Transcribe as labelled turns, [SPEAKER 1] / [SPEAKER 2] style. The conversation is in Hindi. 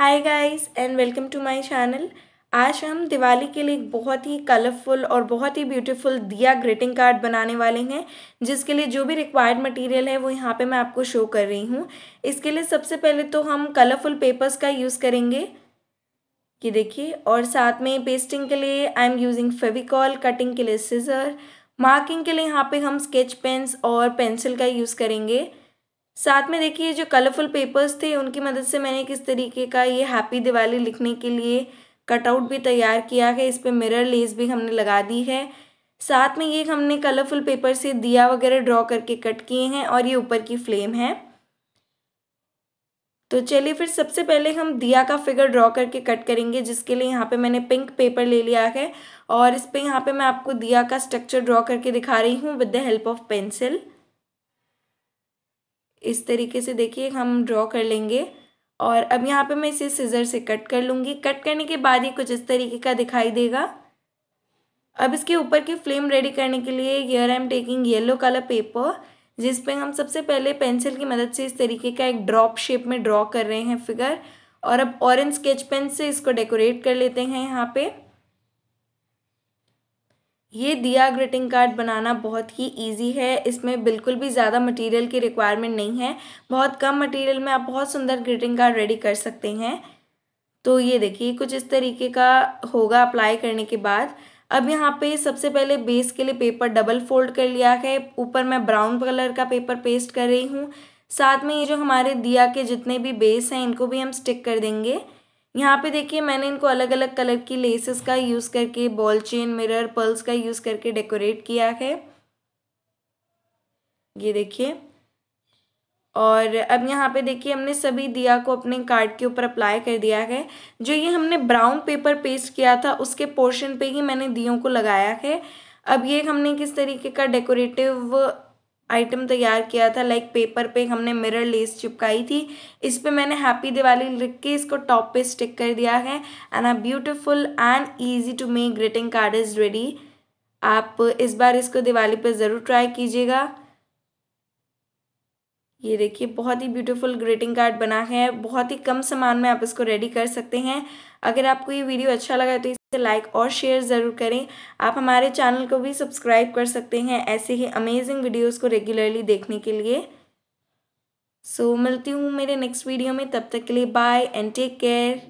[SPEAKER 1] hi guys and welcome to my channel आज हम दिवाली के लिए एक बहुत ही कलरफुल और बहुत ही ब्यूटीफुल दिया ग्रीटिंग कार्ड बनाने वाले हैं जिसके लिए जो भी रिक्वायर्ड मटेरियल है वो यहाँ पे मैं आपको शो कर रही हूँ इसके लिए सबसे पहले तो हम कलरफुल पेपर्स का यूज़ करेंगे ये देखिए और साथ में पेस्टिंग के लिए I am using Fevicol cutting के लिए सीजर मार्किंग के लिए यहाँ पे हम स्केच पेन्स और पेंसिल का यूज़ करेंगे साथ में देखिए जो कलरफुल पेपर्स थे उनकी मदद से मैंने किस तरीके का ये हैप्पी दिवाली लिखने के लिए कटआउट भी तैयार किया है इस पर मिरर लेस भी हमने लगा दी है साथ में ये हमने कलरफुल पेपर से दिया वगैरह ड्रॉ करके कट किए हैं और ये ऊपर की फ्लेम है तो चलिए फिर सबसे पहले हम दिया का फिगर ड्रॉ करके कट करेंगे जिसके लिए यहाँ पे मैंने पिंक पेपर ले लिया है और इस पर यहाँ पे मैं आपको दिया का स्ट्रक्चर ड्रॉ करके दिखा रही हूँ with the help of pencil इस तरीके से देखिए हम ड्रॉ कर लेंगे और अब यहाँ पे मैं इसे सीज़र से कट कर लूँगी कट करने के बाद ही कुछ इस तरीके का दिखाई देगा अब इसके ऊपर की फ्लेम रेडी करने के लिए यर I am taking yellow colour paper जिस पे हम सबसे पहले पेंसिल की मदद से इस तरीके का एक ड्रॉप शेप में ड्रॉ कर रहे हैं फिगर और अब ऑरेंज स्केच पेन से इसको डेकोरेट कर लेते हैं यहाँ पे ये दिया ग्रीटिंग कार्ड बनाना बहुत ही इजी है इसमें बिल्कुल भी ज़्यादा मटेरियल की रिक्वायरमेंट नहीं है बहुत कम मटेरियल में आप बहुत सुंदर ग्रीटिंग कार्ड रेडी कर सकते हैं तो ये देखिए कुछ इस तरीके का होगा अप्लाई करने के बाद अब यहाँ पे सबसे पहले बेस के लिए पेपर डबल फोल्ड कर लिया है ऊपर मैं ब्राउन कलर का पेपर पेस्ट कर रही हूँ साथ में ये जो हमारे दिया के जितने भी बेस हैं इनको भी हम स्टिक कर देंगे यहाँ पे देखिए मैंने इनको अलग अलग कलर की लेसेस का यूज़ करके बॉल चेन मिरर पर्ल्स का यूज़ करके डेकोरेट किया है ये देखिए और अब यहाँ पे देखिए हमने सभी दिया को अपने कार्ड के ऊपर अप्लाई कर दिया है जो ये हमने ब्राउन पेपर पेस्ट किया था उसके पोर्शन पे ही मैंने दियों को लगाया है अब ये हमने किस तरीके का डेकोरेटिव आइटम तैयार किया था लाइक पेपर पे हमने मिरर लेस चिपकाई थी इस पर मैंने हैप्पी दिवाली लिख के इसको टॉप पे स्टिक कर दिया है and a beautiful and easy to make greeting card is ready आप इस बार इसको दिवाली पे ज़रूर ट्राई कीजिएगा ये देखिए बहुत ही ब्यूटीफुल ग्रीटिंग कार्ड बना है बहुत ही कम सामान में आप इसको रेडी कर सकते हैं अगर आपको ये वीडियो अच्छा लगा तो लाइक और शेयर ज़रूर करें आप हमारे चैनल को भी सब्सक्राइब कर सकते हैं ऐसे ही अमेजिंग वीडियोस को रेगुलरली देखने के लिए सो so, मिलती हूँ मेरे नेक्स्ट वीडियो में तब तक के लिए बाय एंड टेक केयर